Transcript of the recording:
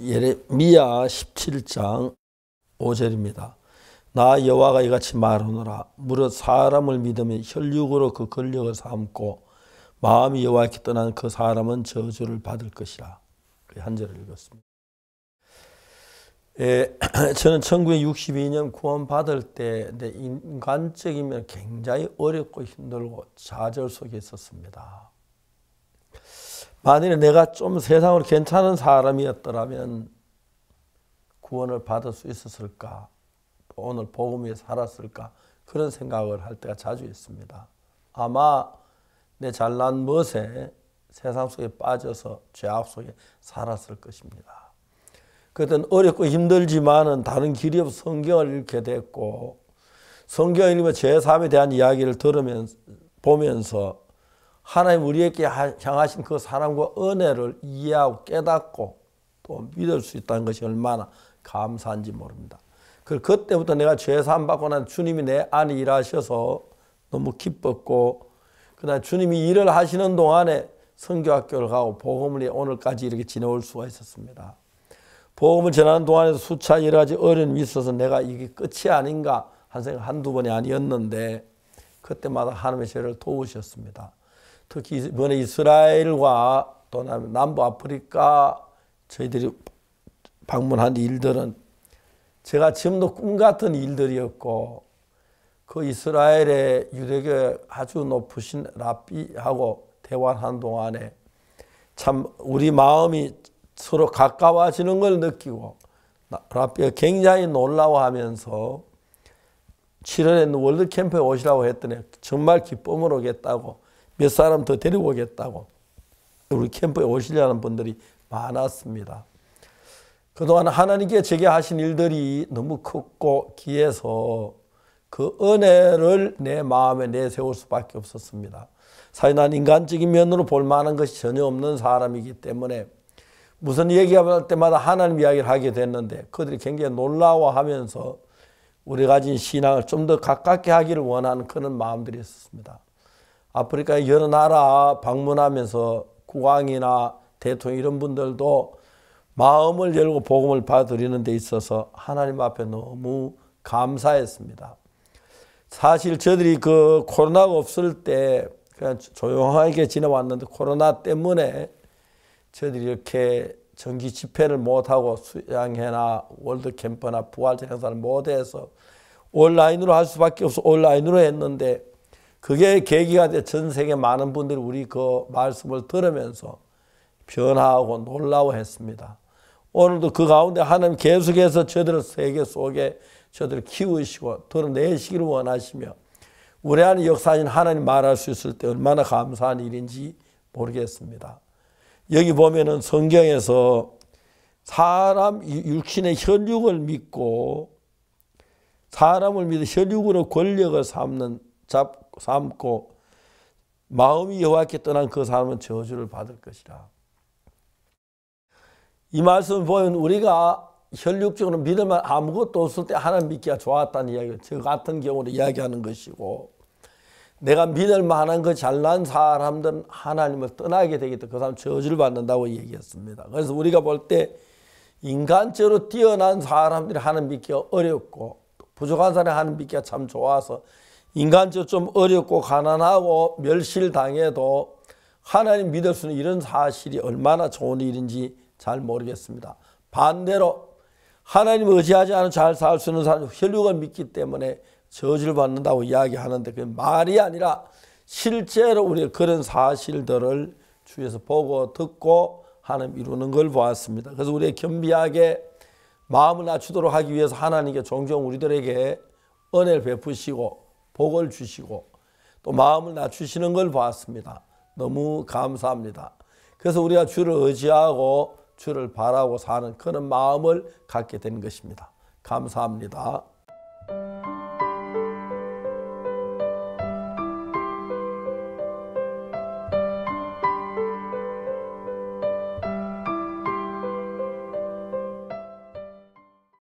예레미야 17장 5절입니다. 나 여호와가 이같이 말하노라 무릇 사람을 믿으면 혈육으로 그 권력을 삼고 마음이 여호와께 떠난 그 사람은 저주를 받을 것이라. 그 한 절을 읽었습니다. 예, 저는 1962년 구원받을 때 인간적이면 굉장히 어렵고 힘들고 좌절 속에 있었습니다. 만일 내가 좀 세상으로 괜찮은 사람이었더라면 구원을 받을 수 있었을까? 오늘 복음 위에 살았을까? 그런 생각을 할 때가 자주 있습니다. 아마 내 잘난 멋에 세상 속에 빠져서 죄악 속에 살았을 것입니다. 그땐 어렵고 힘들지만은 다른 길이 없어 성경을 읽게 됐고 성경 읽으면 죄 삶에 대한 이야기를 들으면 보면서 하나님 우리에게 향하신 그 사랑과 은혜를 이해하고 깨닫고 또 믿을 수 있다는 것이 얼마나 감사한지 모릅니다. 그, 그때부터 내가 죄사함 받고 난 주님이 내 안에 일하셔서 너무 기뻤고 그다음 주님이 일을 하시는 동안에 성교학교를 가고 복음을 오늘까지 이렇게 지내올 수가 있었습니다. 복음을 전하는 동안에 수차 여러 가지 어려움이 있어서 내가 이게 끝이 아닌가 한 생각 한두 번이 아니었는데 그때마다 하나님의 죄를 도우셨습니다. 특히 이번에 이스라엘과 또 남부 아프리카 저희들이 방문한 일들은 제가 지금도 꿈 같은 일들이었고 그 이스라엘의 유대교 아주 높으신 랍비하고 대화한 동안에 참 우리 마음이 서로 가까워지는 걸 느끼고 랍비가 굉장히 놀라워하면서 7월에 월드캠프에 오시라고 했더니 정말 기쁨으로 오겠다고 몇 사람 더 데리고 오겠다고 우리 캠프에 오시려는 분들이 많았습니다. 그동안 하나님께 제게 하신 일들이 너무 컸고 귀해서 그 은혜를 내 마음에 내세울 수밖에 없었습니다. 사실 난 인간적인 면으로 볼 만한 것이 전혀 없는 사람이기 때문에 무슨 얘기할 때마다 하나님 이야기를 하게 됐는데 그들이 굉장히 놀라워하면서 우리 가진 신앙을 좀 더 가깝게 하기를 원하는 그런 마음들이 있었습니다. 아프리카의 여러 나라 방문하면서 국왕이나 대통령 이런 분들도 마음을 열고 복음을 받아들이는 데 있어서 하나님 앞에 너무 감사했습니다. 사실 저들이 그 코로나가 없을 때 그냥 조용하게 지내왔는데 코로나 때문에 저들이 이렇게 정기 집회를 못하고 수양회나 월드캠프나 부활절 행사를 못해서 온라인으로 할 수밖에 없어 온라인으로 했는데 그게 계기가 돼 전 세계 많은 분들이 우리 그 말씀을 들으면서 변화하고 놀라워했습니다. 오늘도 그 가운데 하나님 계속해서 저들을 세계 속에 저들을 키우시고 드러내시기를 원하시며 우리 안에 역사인 하나님 말할 수 있을 때 얼마나 감사한 일인지 모르겠습니다. 여기 보면은 성경에서 사람 육신의 혈육을 믿고 사람을 믿어 혈육으로 권력을 삼는 삼고 마음이 여호와께 떠난 그 사람은 저주를 받을 것이라. 이 말씀 보면 우리가 혈육적으로 믿으면 아무것도 없을 때 하나님 믿기가 좋았다는 이야기를 저 같은 경우로 이야기하는 것이고 내가 믿을 만한 그 잘난 사람들은 하나님을 떠나게 되기 때그 사람 저주를 받는다고 얘기했습니다. 그래서 우리가 볼 때 인간적으로 뛰어난 사람들이 하나님 믿기가 어렵고 부족한 사람이 하나님 믿기가 참 좋아서 인간적 좀 어렵고 가난하고 멸실당해도 하나님 믿을 수는 있 이런 사실이 얼마나 좋은 일인지 잘 모르겠습니다. 반대로 하나님 의지하지 않은 잘살 수 있는 사람 혈육을 믿기 때문에 저주를 받는다고 이야기하는데 그 말이 아니라 실제로 우리가 그런 사실들을 주위에서 보고 듣고 하나님 이루는 걸 보았습니다. 그래서 우리의 겸비하게 마음을 낮추도록 하기 위해서 하나님께 종종 우리들에게 은혜를 베푸시고 복을 주시고 또 마음을 낮추시는 걸봤습니다 너무 감사합니다. 그래서 우리가 주를 의지하고 주를 바라고 사는 그런 마음을 갖게 된 것입니다. 감사합니다.